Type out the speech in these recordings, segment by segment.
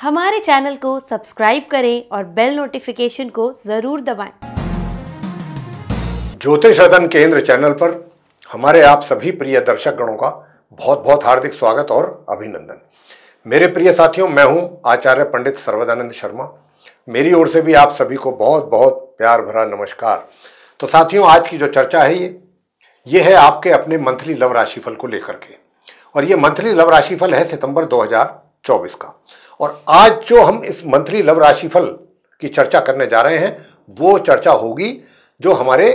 हमारे चैनल को सब्सक्राइब करें और बेल नोटिफिकेशन को जरूर दबाएं। ज्योतिष अध्ययन केंद्र चैनल पर हमारे आप सभी प्रिय दर्शक गणों का बहुत बहुत हार्दिक स्वागत और अभिनंदन मेरे प्रिय साथियों मैं हूं आचार्य पंडित सर्वदानंद शर्मा मेरी ओर से भी आप सभी को बहुत बहुत प्यार भरा नमस्कार तो साथियों आज की जो चर्चा है ये ये है आपके अपने मंथली लव राशिफल को लेकर के और ये मंथली लव राशिफल है सितंबर 2024 का और आज जो हम इस मंथली लव राशिफल की चर्चा करने जा रहे हैं वो चर्चा होगी जो हमारे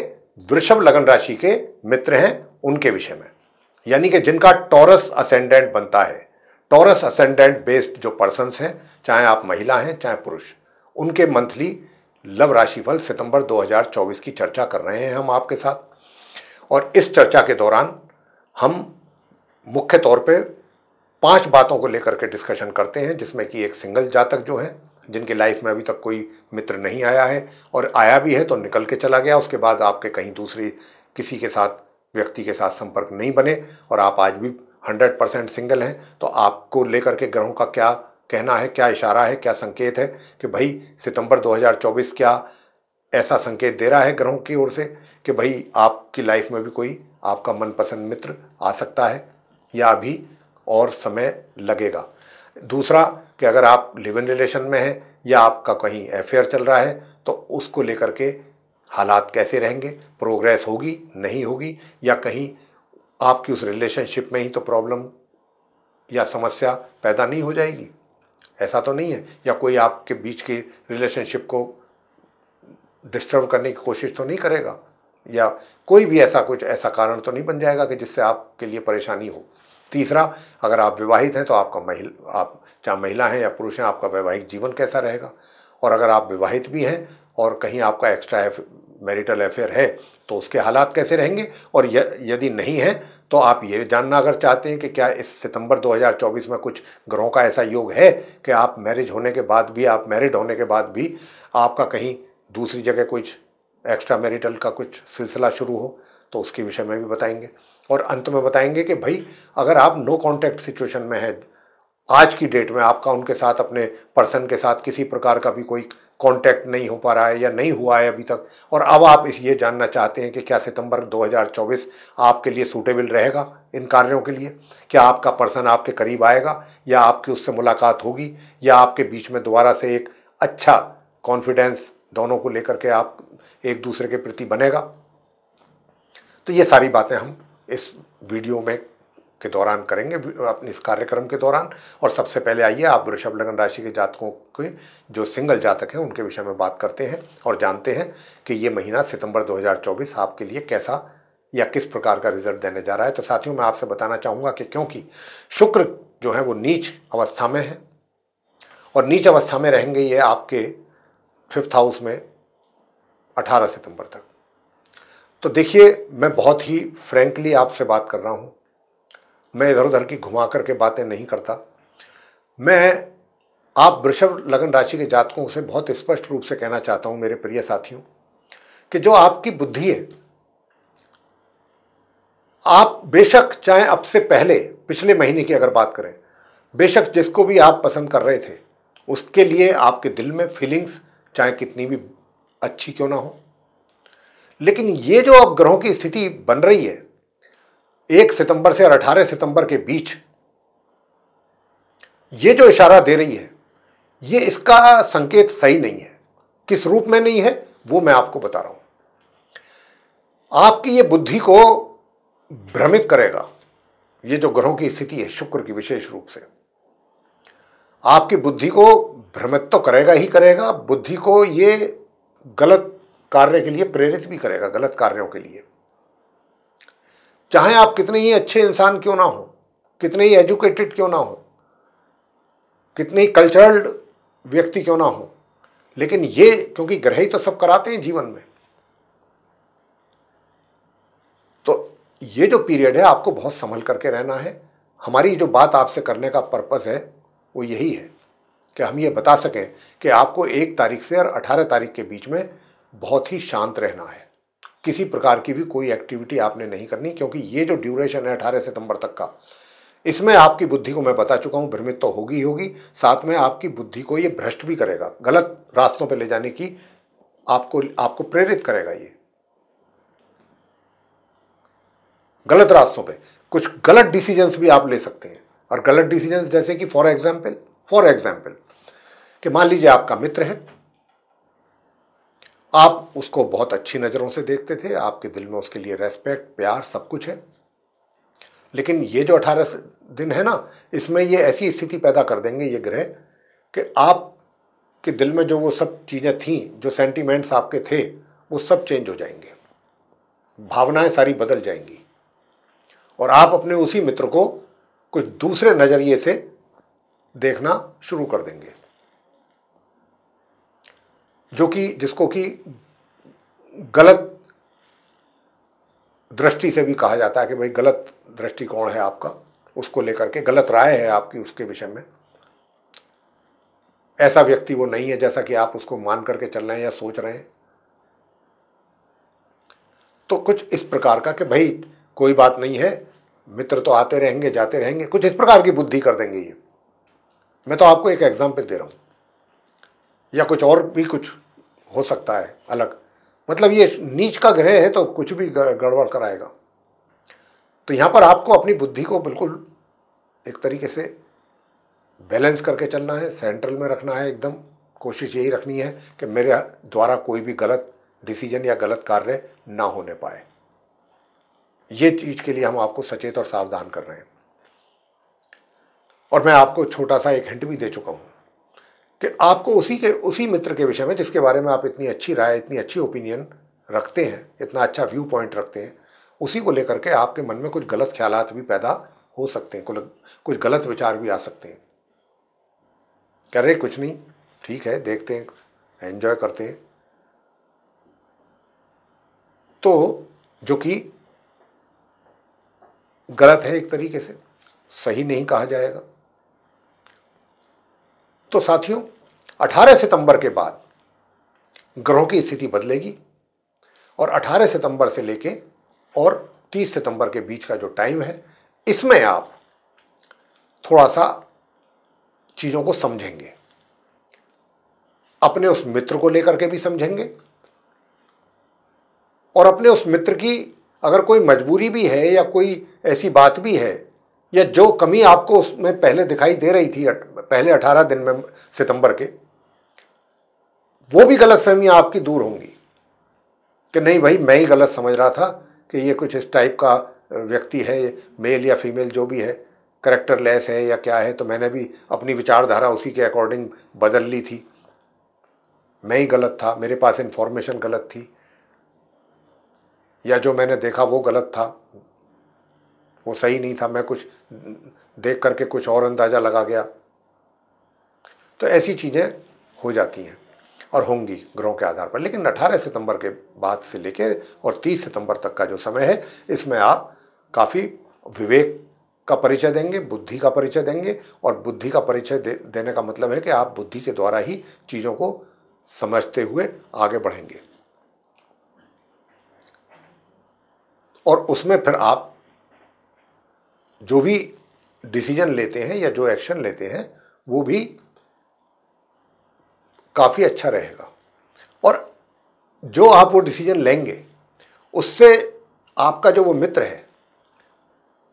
वृषभ लगन राशि के मित्र हैं उनके विषय में यानी कि जिनका टॉरस असेंडेंट बनता है टॉरस असेंडेंट बेस्ड जो पर्सनस हैं चाहे आप महिला हैं चाहे पुरुष उनके मंथली लव राशिफल सितंबर 2024 की चर्चा कर रहे हैं हम आपके साथ और इस चर्चा के दौरान हम मुख्य तौर पे पांच बातों को लेकर के डिस्कशन करते हैं जिसमें कि एक सिंगल जातक जो है जिनके लाइफ में अभी तक कोई मित्र नहीं आया है और आया भी है तो निकल के चला गया उसके बाद आपके कहीं दूसरी किसी के साथ व्यक्ति के साथ संपर्क नहीं बने और आप आज भी हंड्रेड परसेंट सिंगल हैं तो आपको लेकर के ग्रहों का क्या कहना है क्या इशारा है क्या संकेत है कि भाई सितंबर 2024 क्या ऐसा संकेत दे रहा है ग्रहों की ओर से कि भाई आपकी लाइफ में भी कोई आपका मनपसंद मित्र आ सकता है या अभी और समय लगेगा दूसरा कि अगर आप लिव इन रिलेशन में हैं या आपका कहीं अफेयर चल रहा है तो उसको लेकर के हालात कैसे रहेंगे प्रोग्रेस होगी नहीं होगी या कहीं आपकी उस रिलेशनशिप में ही तो प्रॉब्लम या समस्या पैदा नहीं हो जाएगी ऐसा तो नहीं है या कोई आपके बीच के रिलेशनशिप को डिस्टर्ब करने की कोशिश तो नहीं करेगा या कोई भी ऐसा कुछ ऐसा कारण तो नहीं बन जाएगा कि जिससे आपके लिए परेशानी हो तीसरा अगर आप विवाहित हैं तो आपका महिल आप चाहे महिला हैं या पुरुष हैं आपका वैवाहिक जीवन कैसा रहेगा और अगर आप विवाहित भी हैं और कहीं आपका एक्स्ट्रा मैरिटल अफेयर है तो उसके हालात कैसे रहेंगे और यदि नहीं है तो आप ये जानना अगर चाहते हैं कि क्या इस सितंबर 2024 में कुछ ग्रहों का ऐसा योग है कि आप मैरिज होने के बाद भी आप मैरिड होने के बाद भी आपका कहीं दूसरी जगह कुछ एक्स्ट्रा मैरिटल का कुछ सिलसिला शुरू हो तो उसके विषय में भी बताएंगे और अंत में बताएंगे कि भाई अगर आप नो कॉन्टैक्ट सिचुएशन में हैं आज की डेट में आपका उनके साथ अपने पर्सन के साथ किसी प्रकार का भी कोई कांटेक्ट नहीं हो पा रहा है या नहीं हुआ है अभी तक और अब आप इस ये जानना चाहते हैं कि क्या सितंबर 2024 आपके लिए सूटेबल रहेगा इन कार्यों के लिए क्या आपका पर्सन आपके करीब आएगा या आपकी उससे मुलाकात होगी या आपके बीच में दोबारा से एक अच्छा कॉन्फिडेंस दोनों को लेकर के आप एक दूसरे के प्रति बनेगा तो ये सारी बातें हम इस वीडियो में के दौरान करेंगे अपने इस कार्यक्रम के दौरान और सबसे पहले आइए आप वृषभ लग्न राशि के जातकों के जो सिंगल जातक हैं उनके विषय में बात करते हैं और जानते हैं कि ये महीना सितंबर 2024 आपके लिए कैसा या किस प्रकार का रिजल्ट देने जा रहा है तो साथियों मैं आपसे बताना चाहूँगा कि क्योंकि शुक्र जो है वो नीच अवस्था में है और नीच अवस्था में रहेंगे ये आपके फिफ्थ हाउस में अठारह सितंबर तक तो देखिए मैं बहुत ही फ्रेंकली आपसे बात कर रहा हूँ मैं इधर उधर की घुमा करके बातें नहीं करता मैं आप वृषभ लगन राशि के जातकों से बहुत स्पष्ट रूप से कहना चाहता हूँ मेरे प्रिय साथियों कि जो आपकी बुद्धि है आप बेशक चाहे अब से पहले पिछले महीने की अगर बात करें बेशक जिसको भी आप पसंद कर रहे थे उसके लिए आपके दिल में फीलिंग्स चाहे कितनी भी अच्छी क्यों ना हो लेकिन ये जो अब ग्रहों की स्थिति बन रही है एक सितंबर से और अठारह सितंबर के बीच ये जो इशारा दे रही है ये इसका संकेत सही नहीं है किस रूप में नहीं है वो मैं आपको बता रहा हूं आपकी ये बुद्धि को भ्रमित करेगा ये जो ग्रहों की स्थिति है शुक्र की विशेष रूप से आपकी बुद्धि को भ्रमित तो करेगा ही करेगा बुद्धि को ये गलत कार्य के लिए प्रेरित भी करेगा गलत कार्यों के लिए चाहे आप कितने ही अच्छे इंसान क्यों ना हो कितने ही एजुकेटेड क्यों ना हो कितने ही कल्चरल्ड व्यक्ति क्यों ना हो लेकिन ये क्योंकि ग्रह ही तो सब कराते हैं जीवन में तो ये जो पीरियड है आपको बहुत संभल करके रहना है हमारी जो बात आपसे करने का पर्पज है वो यही है कि हम ये बता सकें कि आपको एक तारीख से और अठारह तारीख के बीच में बहुत ही शांत रहना है किसी प्रकार की भी कोई एक्टिविटी आपने नहीं करनी क्योंकि ये जो ड्यूरेशन है अठारह सितंबर तक का इसमें आपकी बुद्धि को मैं बता चुका हूँ भ्रमित तो होगी ही होगी साथ में आपकी बुद्धि को ये भ्रष्ट भी करेगा गलत रास्तों पर ले जाने की आपको आपको प्रेरित करेगा ये गलत रास्तों पे कुछ गलत डिसीजंस भी आप ले सकते हैं और गलत डिसीजंस जैसे कि फॉर एग्जांपल फॉर एग्जांपल कि मान लीजिए आपका मित्र है आप उसको बहुत अच्छी नज़रों से देखते थे आपके दिल में उसके लिए रेस्पेक्ट प्यार सब कुछ है लेकिन ये जो अठारह दिन है ना इसमें ये ऐसी स्थिति पैदा कर देंगे ये ग्रह कि आप के दिल में जो वो सब चीज़ें थीं जो सेंटीमेंट्स आपके थे वो सब चेंज हो जाएंगे भावनाएं सारी बदल जाएंगी और आप अपने उसी मित्र को कुछ दूसरे नज़रिए से देखना शुरू कर देंगे जो कि जिसको कि गलत दृष्टि से भी कहा जाता है कि भाई गलत दृष्टिकोण है आपका उसको लेकर के गलत राय है आपकी उसके विषय में ऐसा व्यक्ति वो नहीं है जैसा कि आप उसको मान करके चल रहे हैं या सोच रहे हैं तो कुछ इस प्रकार का कि भाई कोई बात नहीं है मित्र तो आते रहेंगे जाते रहेंगे कुछ इस प्रकार की बुद्धि कर देंगे ये मैं तो आपको एक एग्जाम्पल दे रहा हूँ या कुछ और भी कुछ हो सकता है अलग मतलब ये नीच का ग्रह है तो कुछ भी गड़बड़ कराएगा तो यहाँ पर आपको अपनी बुद्धि को बिल्कुल एक तरीके से बैलेंस करके चलना है सेंट्रल में रखना है एकदम कोशिश यही रखनी है कि मेरे द्वारा कोई भी गलत डिसीजन या गलत कार्य ना होने पाए ये चीज़ के लिए हम आपको सचेत और सावधान कर रहे हैं और मैं आपको छोटा सा एक हिंट भी दे चुका हूँ कि आपको उसी के उसी मित्र के विषय में जिसके बारे में आप इतनी अच्छी राय इतनी अच्छी ओपिनियन रखते हैं इतना अच्छा व्यू पॉइंट रखते हैं उसी को लेकर के आपके मन में कुछ गलत ख्याल भी पैदा हो सकते हैं कुछ गलत विचार भी आ सकते हैं कह रहे कुछ नहीं ठीक है देखते हैं एंजॉय करते हैं तो जो कि गलत है एक तरीके से सही नहीं कहा जाएगा तो साथियों 18 सितंबर के बाद ग्रहों की स्थिति बदलेगी और 18 सितंबर से लेके और 30 सितंबर के बीच का जो टाइम है इसमें आप थोड़ा सा चीज़ों को समझेंगे अपने उस मित्र को लेकर के भी समझेंगे और अपने उस मित्र की अगर कोई मजबूरी भी है या कोई ऐसी बात भी है या जो कमी आपको उसमें पहले दिखाई दे रही थी पहले 18 दिन में सितंबर के वो भी गलत फहमियाँ आपकी दूर होंगी कि नहीं भाई मैं ही गलत समझ रहा था कि ये कुछ इस टाइप का व्यक्ति है मेल या फीमेल जो भी है करेक्टर लेस है या क्या है तो मैंने भी अपनी विचारधारा उसी के अकॉर्डिंग बदल ली थी मैं ही गलत था मेरे पास इन्फॉर्मेशन गलत थी या जो मैंने देखा वो गलत था वो सही नहीं था मैं कुछ देख करके कुछ और अंदाज़ा लगा गया तो ऐसी चीज़ें हो जाती हैं और होंगी ग्रहों के आधार पर लेकिन 18 सितंबर के बाद से लेकर और 30 सितंबर तक का जो समय है इसमें आप काफ़ी विवेक का परिचय देंगे बुद्धि का परिचय देंगे और बुद्धि का परिचय दे, देने का मतलब है कि आप बुद्धि के द्वारा ही चीज़ों को समझते हुए आगे बढ़ेंगे और उसमें फिर आप जो भी डिसीजन लेते हैं या जो एक्शन लेते हैं वो भी काफ़ी अच्छा रहेगा और जो आप वो डिसीजन लेंगे उससे आपका जो वो मित्र है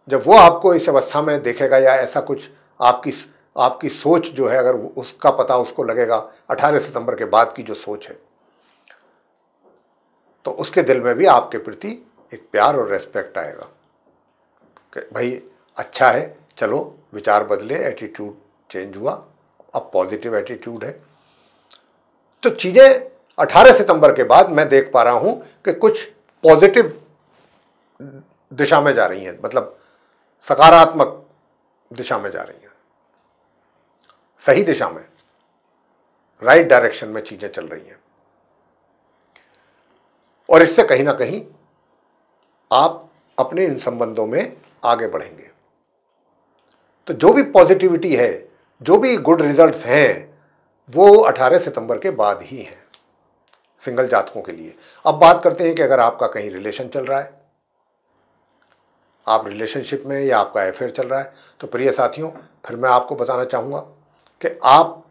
जब वो आपको इस अवस्था में देखेगा या ऐसा कुछ आपकी आपकी सोच जो है अगर उसका पता उसको लगेगा 18 सितंबर के बाद की जो सोच है तो उसके दिल में भी आपके प्रति एक प्यार और रेस्पेक्ट आएगा भाई अच्छा है चलो विचार बदले एटीट्यूड चेंज हुआ अब पॉजिटिव एटीट्यूड है तो चीज़ें 18 सितंबर के बाद मैं देख पा रहा हूँ कि कुछ पॉजिटिव दिशा में जा रही हैं मतलब सकारात्मक दिशा में जा रही हैं सही दिशा में राइट right डायरेक्शन में चीज़ें चल रही हैं और इससे कहीं ना कहीं आप अपने इन संबंधों में आगे बढ़ेंगे तो जो भी पॉजिटिविटी है जो भी गुड रिजल्ट्स हैं वो 18 सितंबर के बाद ही हैं सिंगल जातकों के लिए अब बात करते हैं कि अगर आपका कहीं रिलेशन चल रहा है आप रिलेशनशिप में या आपका अफेयर चल रहा है तो प्रिय साथियों फिर मैं आपको बताना चाहूँगा कि आप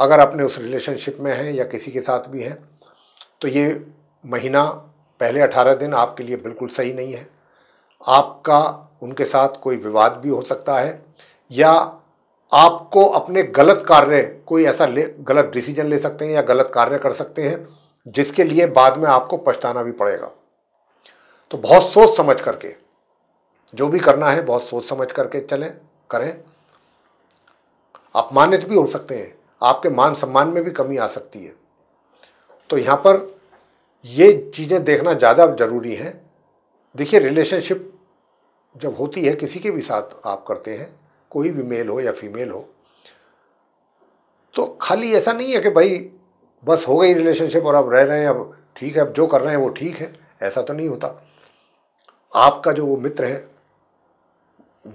अगर अपने उस रिलेशनशिप में हैं या किसी के साथ भी हैं तो ये महीना पहले 18 दिन आपके लिए बिल्कुल सही नहीं है आपका उनके साथ कोई विवाद भी हो सकता है या आपको अपने गलत कार्य कोई ऐसा ले गलत डिसीजन ले सकते हैं या गलत कार्य कर सकते हैं जिसके लिए बाद में आपको पछताना भी पड़ेगा तो बहुत सोच समझ करके जो भी करना है बहुत सोच समझ करके चलें करें अपमानित भी हो सकते हैं आपके मान सम्मान में भी कमी आ सकती है तो यहाँ पर ये चीज़ें देखना ज़्यादा ज़रूरी हैं देखिए रिलेशनशिप जब होती है किसी के भी साथ आप करते हैं कोई भी मेल हो या फीमेल हो तो खाली ऐसा नहीं है कि भाई बस हो गई रिलेशनशिप और अब रह रहे हैं अब ठीक है अब जो कर रहे हैं वो ठीक है ऐसा तो नहीं होता आपका जो वो मित्र है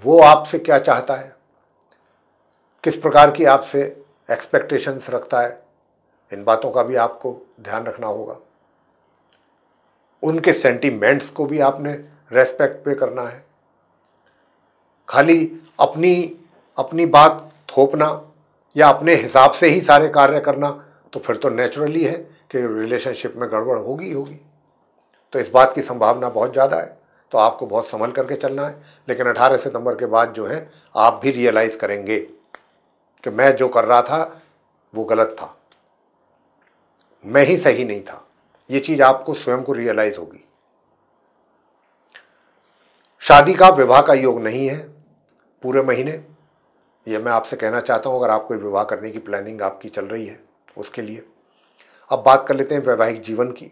वो आपसे क्या चाहता है किस प्रकार की आपसे एक्सपेक्टेशंस रखता है इन बातों का भी आपको ध्यान रखना होगा उनके सेंटीमेंट्स को भी आपने रेस्पेक्ट पे करना है खाली अपनी अपनी बात थोपना या अपने हिसाब से ही सारे कार्य करना तो फिर तो नेचुरली है कि रिलेशनशिप में गड़बड़ होगी होगी तो इस बात की संभावना बहुत ज़्यादा है तो आपको बहुत संभल करके चलना है लेकिन 18 सितंबर के बाद जो है आप भी रियलाइज़ करेंगे कि मैं जो कर रहा था वो गलत था मैं ही सही नहीं था ये चीज़ आपको स्वयं को रियलाइज़ होगी शादी का विवाह का योग नहीं है पूरे महीने ये मैं आपसे कहना चाहता हूँ अगर आप कोई विवाह करने की प्लानिंग आपकी चल रही है उसके लिए अब बात कर लेते हैं वैवाहिक जीवन की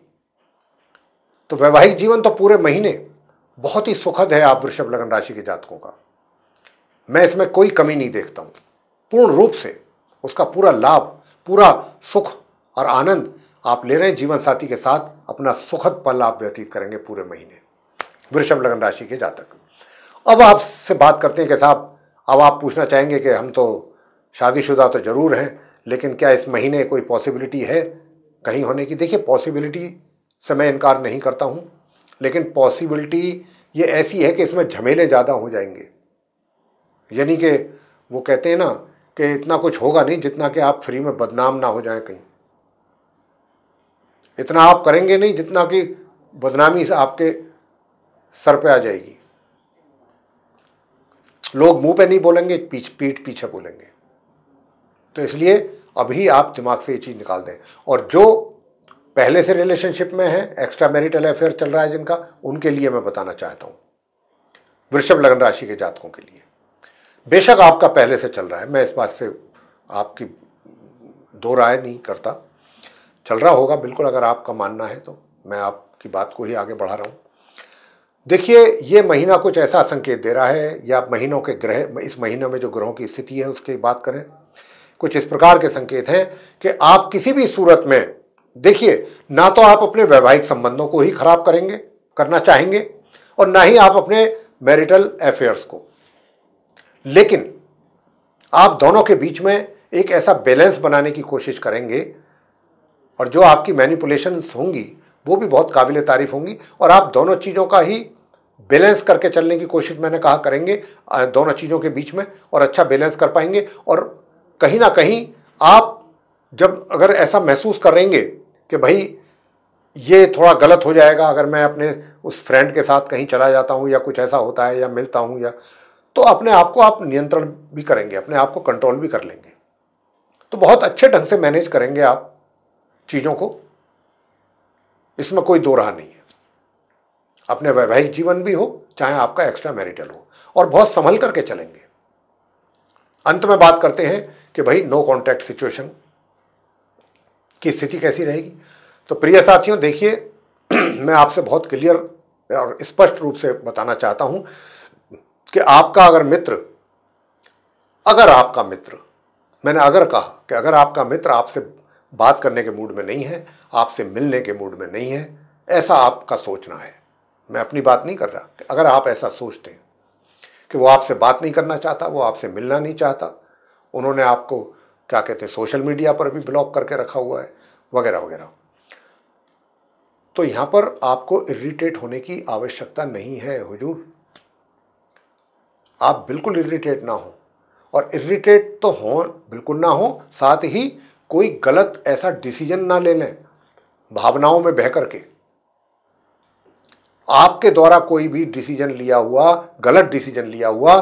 तो वैवाहिक जीवन तो पूरे महीने बहुत ही सुखद है आप वृषभ लग्न राशि के जातकों का मैं इसमें कोई कमी नहीं देखता हूँ पूर्ण रूप से उसका पूरा लाभ पूरा सुख और आनंद आप ले रहे हैं जीवन साथी के साथ अपना सुखद पल आप व्यतीत करेंगे पूरे महीने वृषभ लगन राशि के जातक अब आपसे बात करते हैं कि साहब अब आप पूछना चाहेंगे कि हम तो शादीशुदा तो ज़रूर हैं लेकिन क्या इस महीने कोई पॉसिबिलिटी है कहीं होने की देखिए पॉसिबिलिटी से मैं इनकार नहीं करता हूँ लेकिन पॉसिबिलिटी ये ऐसी है कि इसमें झमेले ज़्यादा हो जाएंगे यानी कि वो कहते हैं ना कि इतना कुछ होगा नहीं जितना कि आप फ्री में बदनाम ना हो जाए कहीं इतना आप करेंगे नहीं जितना कि बदनामी आपके सर पे आ जाएगी लोग मुंह पे नहीं बोलेंगे पीछ पीठ पीछे बोलेंगे तो इसलिए अभी आप दिमाग से ये चीज़ निकाल दें और जो पहले से रिलेशनशिप में है एक्स्ट्रा मैरिटल अफेयर चल रहा है जिनका उनके लिए मैं बताना चाहता हूँ वृषभ लगन राशि के जातकों के लिए बेशक आपका पहले से चल रहा है मैं इस बात से आपकी दो राय नहीं करता चल रहा होगा बिल्कुल अगर आपका मानना है तो मैं आपकी बात को ही आगे बढ़ा रहा हूँ देखिए ये महीना कुछ ऐसा संकेत दे रहा है या आप महीनों के ग्रह इस महीनों में जो ग्रहों की स्थिति है उसकी बात करें कुछ इस प्रकार के संकेत हैं कि आप किसी भी सूरत में देखिए ना तो आप अपने वैवाहिक संबंधों को ही खराब करेंगे करना चाहेंगे और ना ही आप अपने मैरिटल अफेयर्स को लेकिन आप दोनों के बीच में एक ऐसा बैलेंस बनाने की कोशिश करेंगे और जो आपकी मैनिपुलेशंस होंगी वो भी बहुत काबिल तारीफ होंगी और आप दोनों चीज़ों का ही बैलेंस करके चलने की कोशिश मैंने कहा करेंगे दोनों चीज़ों के बीच में और अच्छा बैलेंस कर पाएंगे और कहीं ना कहीं आप जब अगर ऐसा महसूस करेंगे कि भाई ये थोड़ा गलत हो जाएगा अगर मैं अपने उस फ्रेंड के साथ कहीं चला जाता हूँ या कुछ ऐसा होता है या मिलता हूँ या तो अपने आप को आप नियंत्रण भी करेंगे अपने आप को कंट्रोल भी कर लेंगे तो बहुत अच्छे ढंग से मैनेज करेंगे आप चीज़ों को इसमें कोई दो राह नहीं है अपने वैवाहिक जीवन भी हो चाहे आपका एक्स्ट्रा मैरिटल हो और बहुत संभल करके चलेंगे अंत में बात करते हैं कि भाई नो कॉन्टैक्ट सिचुएशन की स्थिति कैसी रहेगी तो प्रिय साथियों देखिए मैं आपसे बहुत क्लियर और स्पष्ट रूप से बताना चाहता हूं कि आपका अगर मित्र अगर आपका मित्र मैंने अगर कहा कि अगर आपका मित्र आपसे बात करने के मूड में नहीं है आपसे मिलने के मूड में नहीं है ऐसा आपका सोचना है मैं अपनी बात नहीं कर रहा अगर आप ऐसा सोचते हैं कि वो आपसे बात नहीं करना चाहता वो आपसे मिलना नहीं चाहता उन्होंने आपको क्या कहते हैं सोशल मीडिया पर भी ब्लॉक करके रखा हुआ है वगैरह वगैरह तो यहाँ पर आपको इरिटेट होने की आवश्यकता नहीं है हुजूर आप बिल्कुल इरिटेट ना हो और इरिटेट तो हो बिल्कुल ना हो साथ ही कोई गलत ऐसा डिसीजन ना ले लें भावनाओं में बह करके आपके द्वारा कोई भी डिसीजन लिया हुआ गलत डिसीजन लिया हुआ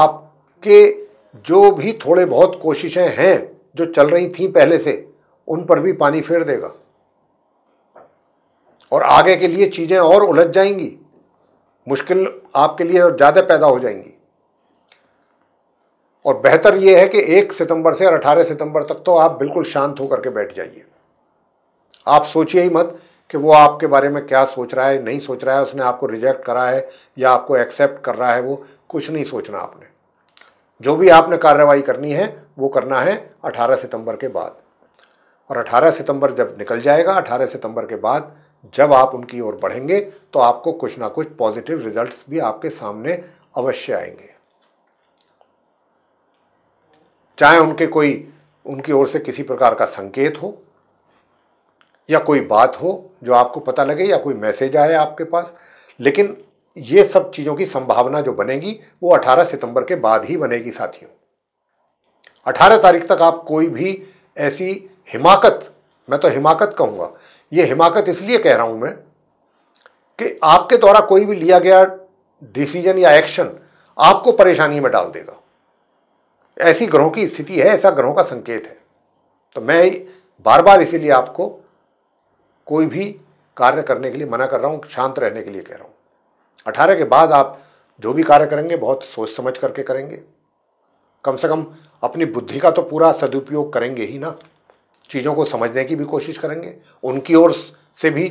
आपके जो भी थोड़े बहुत कोशिशें हैं जो चल रही थी पहले से उन पर भी पानी फेर देगा और आगे के लिए चीज़ें और उलझ जाएंगी मुश्किल आपके लिए ज़्यादा पैदा हो जाएंगी और बेहतर ये है कि एक सितंबर से और अठारह सितंबर तक तो आप बिल्कुल शांत होकर के बैठ जाइए आप सोचिए ही मत कि वो आपके बारे में क्या सोच रहा है नहीं सोच रहा है उसने आपको रिजेक्ट करा है या आपको एक्सेप्ट कर रहा है वो कुछ नहीं सोचना आपने जो भी आपने कार्रवाई करनी है वो करना है 18 सितंबर के बाद और 18 सितंबर जब निकल जाएगा 18 सितंबर के बाद जब आप उनकी ओर बढ़ेंगे तो आपको कुछ ना कुछ पॉजिटिव रिजल्ट्स भी आपके सामने अवश्य आएंगे चाहे उनके कोई उनकी ओर से किसी प्रकार का संकेत हो या कोई बात हो जो आपको पता लगे या कोई मैसेज आए आपके पास लेकिन ये सब चीज़ों की संभावना जो बनेगी वो 18 सितंबर के बाद ही बनेगी साथियों 18 तारीख तक आप कोई भी ऐसी हिमाकत मैं तो हिमाकत कहूँगा ये हिमाकत इसलिए कह रहा हूँ मैं कि आपके द्वारा कोई भी लिया गया डिसीजन या एक्शन आपको परेशानी में डाल देगा ऐसी ग्रहों की स्थिति है ऐसा ग्रहों का संकेत है तो मैं बार बार इसीलिए आपको कोई भी कार्य करने के लिए मना कर रहा हूँ शांत रहने के लिए कह रहा हूँ अठारह के बाद आप जो भी कार्य करेंगे बहुत सोच समझ करके करेंगे कम से कम अपनी बुद्धि का तो पूरा सदुपयोग करेंगे ही ना चीज़ों को समझने की भी कोशिश करेंगे उनकी ओर से भी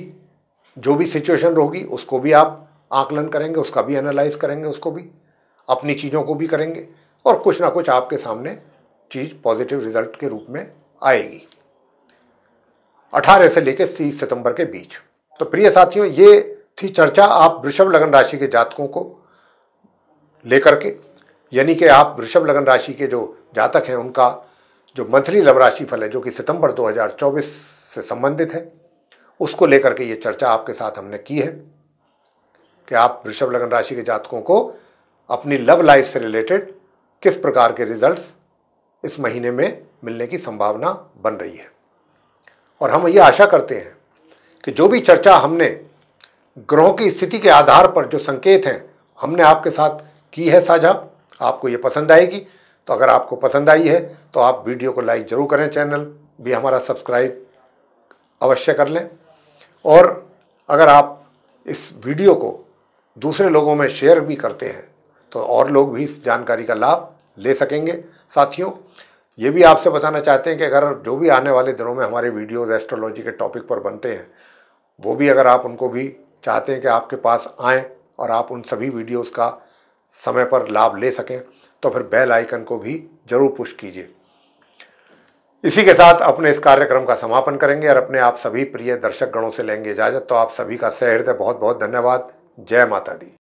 जो भी सिचुएशन होगी उसको भी आप आकलन करेंगे उसका भी एनालाइज करेंगे उसको भी अपनी चीज़ों को भी करेंगे और कुछ ना कुछ आपके सामने चीज़ पॉजिटिव रिजल्ट के रूप में आएगी अठारह से लेकर तीस सितंबर के बीच तो प्रिय साथियों ये थी चर्चा आप वृषभ लग्न राशि के जातकों को लेकर के यानी कि आप वृषभ लग्न राशि के जो जातक हैं उनका जो मंथली लव राशि फल है जो कि सितंबर 2024 से संबंधित है उसको लेकर के ये चर्चा आपके साथ हमने की है कि आप वृषभ लगन राशि के जातकों को अपनी लव लाइफ से रिलेटेड किस प्रकार के रिजल्ट्स इस महीने में मिलने की संभावना बन रही है और हम ये आशा करते हैं कि जो भी चर्चा हमने ग्रहों की स्थिति के आधार पर जो संकेत हैं हमने आपके साथ की है साझा आपको ये पसंद आएगी तो अगर आपको पसंद आई है तो आप वीडियो को लाइक ज़रूर करें चैनल भी हमारा सब्सक्राइब अवश्य कर लें और अगर आप इस वीडियो को दूसरे लोगों में शेयर भी करते हैं तो और लोग भी इस जानकारी का लाभ ले सकेंगे साथियों ये भी आपसे बताना चाहते हैं कि अगर जो भी आने वाले दिनों में हमारे वीडियोज़ एस्ट्रोलॉजी के टॉपिक पर बनते हैं वो भी अगर आप उनको भी चाहते हैं कि आपके पास आएँ और आप उन सभी वीडियोस का समय पर लाभ ले सकें तो फिर बेल आइकन को भी ज़रूर पुश कीजिए इसी के साथ अपने इस कार्यक्रम का समापन करेंगे और अपने आप सभी प्रिय दर्शक गणों से लेंगे इजाज़त तो आप सभी का सहृदय बहुत बहुत धन्यवाद जय माता दी